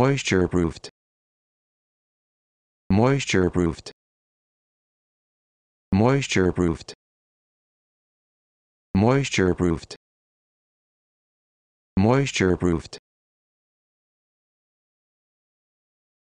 Moisture proofed. Moisture proofed. Moisture proofed. Moisture proofed. Moisture proofed.